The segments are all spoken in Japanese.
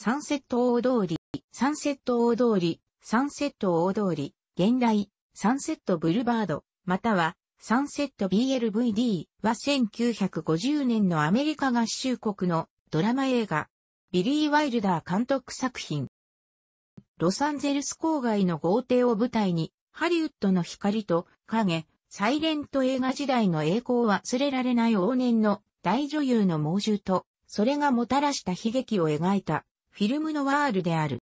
サンセット大通り、サンセット大通り、サンセット大通り、現代、サンセットブルバード、または、サンセット BLVD は1950年のアメリカ合衆国のドラマ映画、ビリー・ワイルダー監督作品。ロサンゼルス郊外の豪邸を舞台に、ハリウッドの光と影、サイレント映画時代の栄光を忘れられない往年の大女優の猛獣と、それがもたらした悲劇を描いたフィルムのワールである。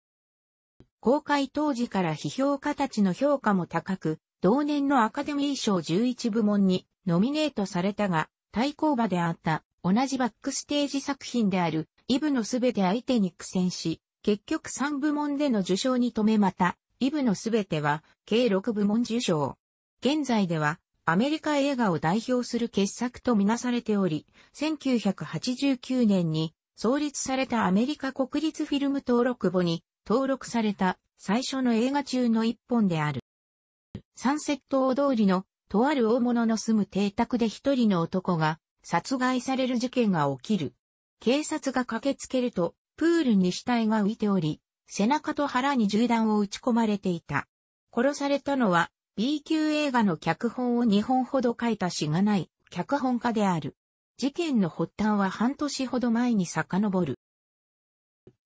公開当時から批評家たちの評価も高く、同年のアカデミー賞11部門にノミネートされたが、対抗馬であった同じバックステージ作品であるイブのすべて相手に苦戦し、結局3部門での受賞に止めまた、イブのすべては計6部門受賞。現在ではアメリカ映画を代表する傑作とみなされており、1989年に創立されたアメリカ国立フィルム登録簿に登録された最初の映画中の一本である。サンセット大通りのとある大物の住む邸宅で一人の男が殺害される事件が起きる。警察が駆けつけると、プールに死体が浮いており、背中と腹に銃弾を撃ち込まれていた。殺されたのは B 級映画の脚本を2本ほど書いたしがない脚本家である。事件の発端は半年ほど前に遡る。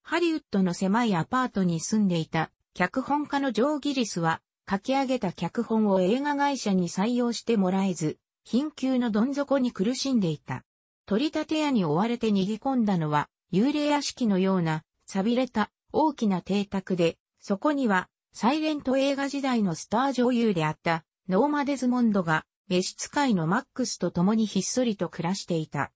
ハリウッドの狭いアパートに住んでいた脚本家のジョー・ギリスは書き上げた脚本を映画会社に採用してもらえず、貧窮のどん底に苦しんでいた。取り立て屋に追われて逃げ込んだのは幽霊屋敷のような錆びれた大きな邸宅で、そこにはサイレント映画時代のスター女優であったノーマ・デズモンドが召使いのマックスと共にひっそりと暮らしていた。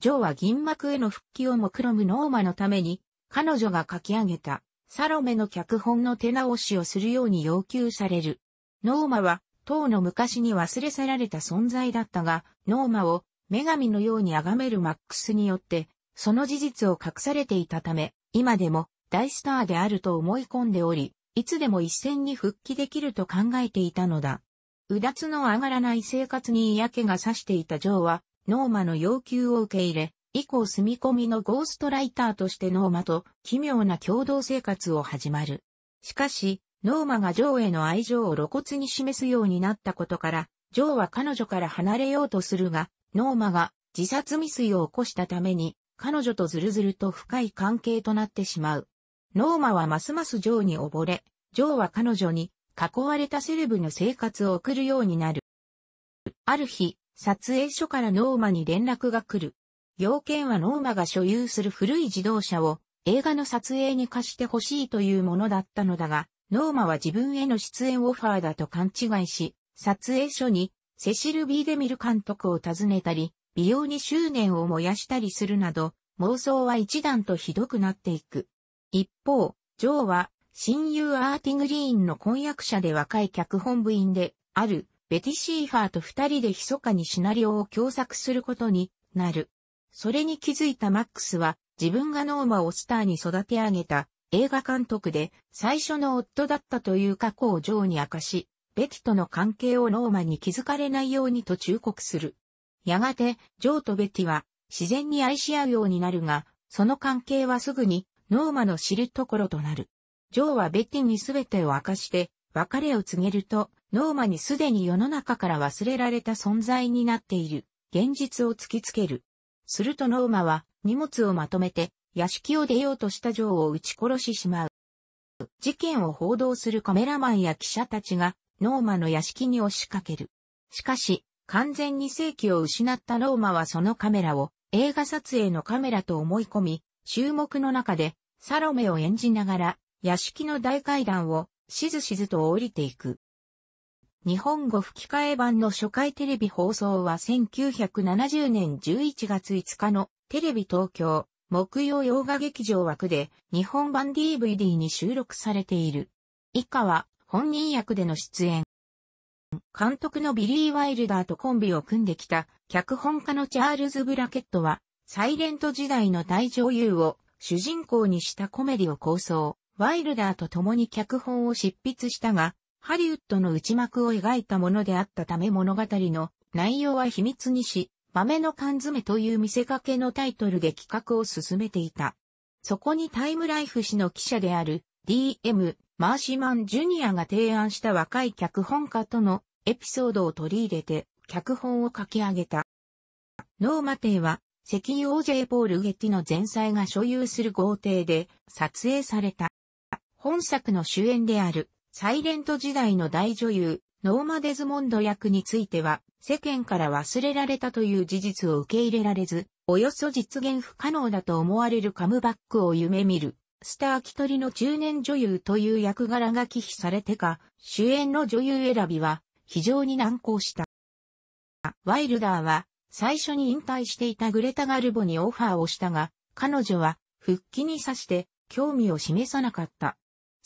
ジョーは銀幕への復帰を目論むノーマのために、彼女が書き上げた、サロメの脚本の手直しをするように要求される。ノーマは、当の昔に忘れ去られた存在だったが、ノーマを女神のように崇めるマックスによって、その事実を隠されていたため、今でも大スターであると思い込んでおり、いつでも一戦に復帰できると考えていたのだ。うだつの上がらない生活に嫌気がさしていたジョーは、ノーマの要求を受け入れ、以降住み込みのゴーストライターとしてノーマと奇妙な共同生活を始まる。しかし、ノーマがジョーへの愛情を露骨に示すようになったことから、ジョーは彼女から離れようとするが、ノーマが自殺未遂を起こしたために、彼女とズルズルと深い関係となってしまう。ノーマはますますジョーに溺れ、ジョーは彼女に囲われたセレブの生活を送るようになる。ある日、撮影所からノーマに連絡が来る。要件はノーマが所有する古い自動車を映画の撮影に貸してほしいというものだったのだが、ノーマは自分への出演オファーだと勘違いし、撮影所にセシル・ビーデミル監督を訪ねたり、美容に執念を燃やしたりするなど、妄想は一段とひどくなっていく。一方、ジョーは親友アーティグリーンの婚約者で若い脚本部員であるベティ・シーファーと二人で密かにシナリオを共作することになる。それに気づいたマックスは自分がノーマをスターに育て上げた映画監督で最初の夫だったという過去をジョーに明かし、ベティとの関係をノーマに気づかれないようにと忠告する。やがて、ジョーとベティは自然に愛し合うようになるが、その関係はすぐにノーマの知るところとなる。ジョーはベティにすべてを明かして、別れを告げると、ノーマにすでに世の中から忘れられた存在になっている、現実を突きつける。するとノーマは、荷物をまとめて、屋敷を出ようとしたジョーを撃ち殺ししまう。事件を報道するカメラマンや記者たちが、ノーマの屋敷に押しかける。しかし、完全に正気を失ったノーマはそのカメラを、映画撮影のカメラと思い込み、注目の中で、サロメを演じながら、屋敷の大階段をしずしずと降りていく。日本語吹き替え版の初回テレビ放送は1970年11月5日のテレビ東京木曜洋画劇場枠で日本版 DVD に収録されている。以下は本人役での出演。監督のビリー・ワイルダーとコンビを組んできた脚本家のチャールズ・ブラケットはサイレント時代の大女優を主人公にしたコメディを構想、ワイルダーと共に脚本を執筆したが、ハリウッドの内幕を描いたものであったため物語の内容は秘密にし、豆の缶詰という見せかけのタイトルで企画を進めていた。そこにタイムライフ氏の記者である DM マーシマン・ジュニアが提案した若い脚本家とのエピソードを取り入れて脚本を書き上げた。ノーマテイは石油 OJ ポール・ゲティの前妻が所有する豪邸で撮影された。本作の主演である、サイレント時代の大女優、ノーマ・デズモンド役については、世間から忘れられたという事実を受け入れられず、およそ実現不可能だと思われるカムバックを夢見る、スターキトリの中年女優という役柄が忌避されてか、主演の女優選びは、非常に難航した。ワイルダーは、最初に引退していたグレタ・ガルボにオファーをしたが、彼女は、復帰にさして、興味を示さなかった。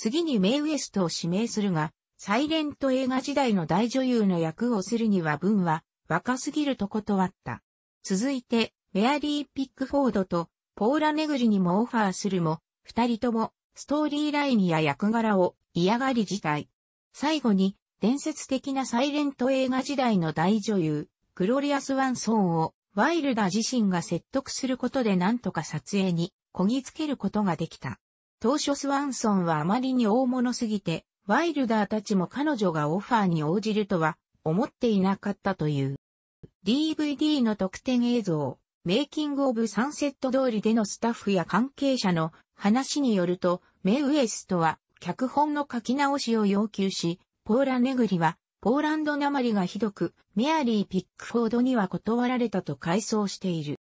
次にメイウエストを指名するが、サイレント映画時代の大女優の役をするには文は若すぎると断った。続いて、メアリー・ピックフォードとポーラ・ネグリにもオファーするも、二人ともストーリーラインや役柄を嫌がり自体。最後に、伝説的なサイレント映画時代の大女優、グロリアス・ワンソーンを、ワイルダ自身が説得することで何とか撮影にこぎつけることができた。当初スワンソンはあまりに大物すぎて、ワイルダーたちも彼女がオファーに応じるとは思っていなかったという。DVD の特典映像、メイキングオブサンセット通りでのスタッフや関係者の話によると、メウエストは脚本の書き直しを要求し、ポーラ・ネグリはポーランドなまりがひどく、メアリー・ピックフォードには断られたと回想している。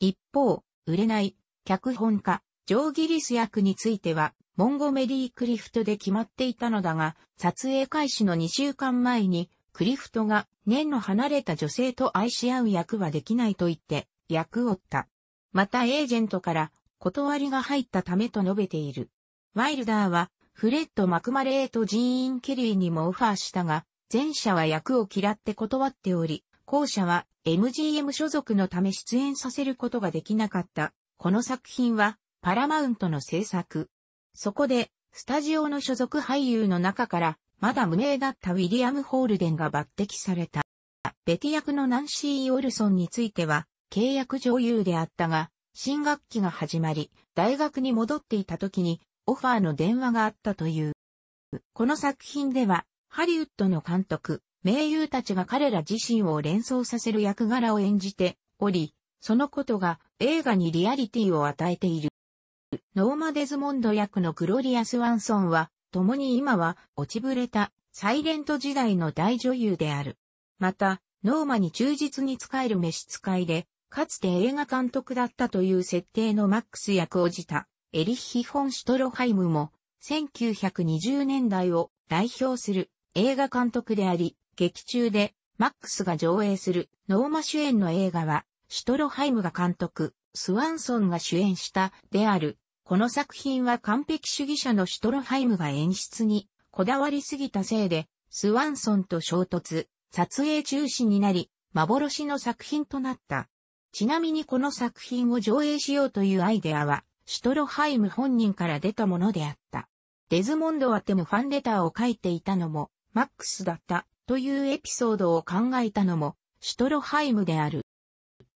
一方、売れない、脚本家、ジョー・ギリス役については、モンゴメリー・クリフトで決まっていたのだが、撮影開始の2週間前に、クリフトが年の離れた女性と愛し合う役はできないと言って、役を負った。またエージェントから断りが入ったためと述べている。ワイルダーは、フレッド・マクマレーとジーン・ケリーにもオファーしたが、前者は役を嫌って断っており、後者は MGM 所属のため出演させることができなかった。この作品はパラマウントの制作。そこで、スタジオの所属俳優の中から、まだ無名だったウィリアム・ホールデンが抜擢された。ベティ役のナンシー・オルソンについては、契約女優であったが、新学期が始まり、大学に戻っていた時に、オファーの電話があったという。この作品では、ハリウッドの監督、名優たちが彼ら自身を連想させる役柄を演じており、そのことが映画にリアリティを与えている。ノーマ・デズモンド役のグロリア・スワンソンは、共に今は落ちぶれたサイレント時代の大女優である。また、ノーマに忠実に仕える召使いで、かつて映画監督だったという設定のマックス役をじた、エリッヒ・フォン・シュトロハイムも、1920年代を代表する映画監督であり、劇中でマックスが上映するノーマ主演の映画は、シュトロハイムが監督、スワンソンが主演したであるこの作品は完璧主義者のシュトロハイムが演出にこだわりすぎたせいで、スワンソンと衝突、撮影中止になり、幻の作品となった。ちなみにこの作品を上映しようというアイデアは、シュトロハイム本人から出たものであった。デズモンドはテムファンレターを書いていたのも、マックスだったというエピソードを考えたのも、シュトロハイムである。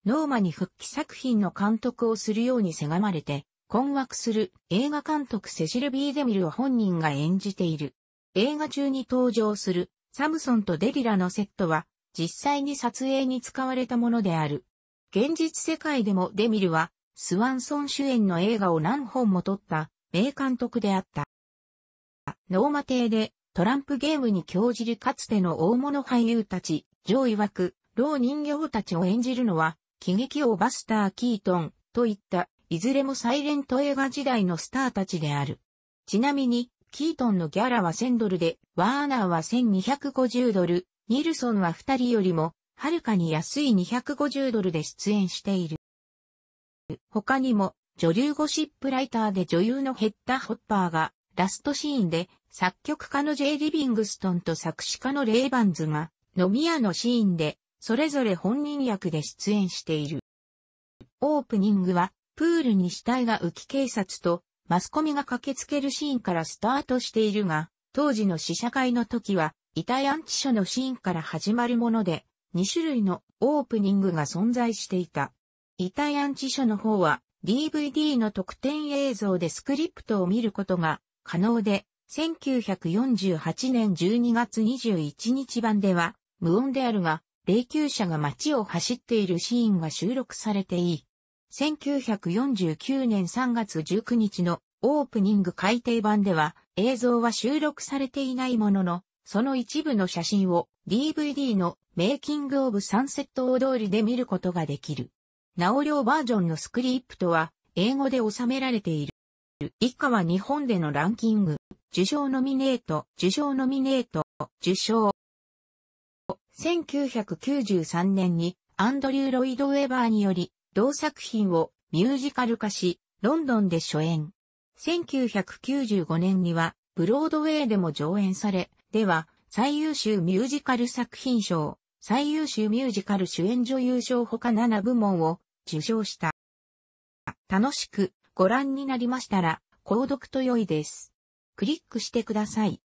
ノーマに復帰作品の監督をするようにせがまれて、困惑する映画監督セシル・ビーデミルを本人が演じている。映画中に登場するサムソンとデリラのセットは実際に撮影に使われたものである。現実世界でもデミルはスワンソン主演の映画を何本も撮った名監督であった。ノーマ邸でトランプゲームに興じるかつての大物俳優たち、ジョー曰く、老人形たちを演じるのは、喜劇王バスター・キートンといったいずれもサイレント映画時代のスターたちである。ちなみに、キートンのギャラは1000ドルで、ワーナーは1250ドル、ニルソンは2人よりも、はるかに安い250ドルで出演している。他にも、女流ゴシップライターで女優のヘッダ・ホッパーが、ラストシーンで、作曲家の J. リビングストンと作詞家のレイバンズが、飲み屋のシーンで、それぞれ本人役で出演している。オープニングは、プールに死体が浮き警察とマスコミが駆けつけるシーンからスタートしているが、当時の試写会の時は、遺体安置所のシーンから始まるもので、2種類のオープニングが存在していた。遺体安置所の方は、DVD の特典映像でスクリプトを見ることが可能で、1948年12月21日版では、無音であるが、霊柩車が街を走っているシーンが収録されていい。1949年3月19日のオープニング改訂版では映像は収録されていないものの、その一部の写真を DVD のメイキングオブサンセット大通りで見ることができる。ナリョーバージョンのスクリプトは英語で収められている。以下は日本でのランキング、受賞ノミネート、受賞ノミネート、受賞。1993年にアンドリュー・ロイド・ウェバーにより同作品をミュージカル化し、ロンドンで初演。1995年には、ブロードウェイでも上演され、では、最優秀ミュージカル作品賞、最優秀ミュージカル主演女優賞他7部門を受賞した。楽しくご覧になりましたら、購読と良いです。クリックしてください。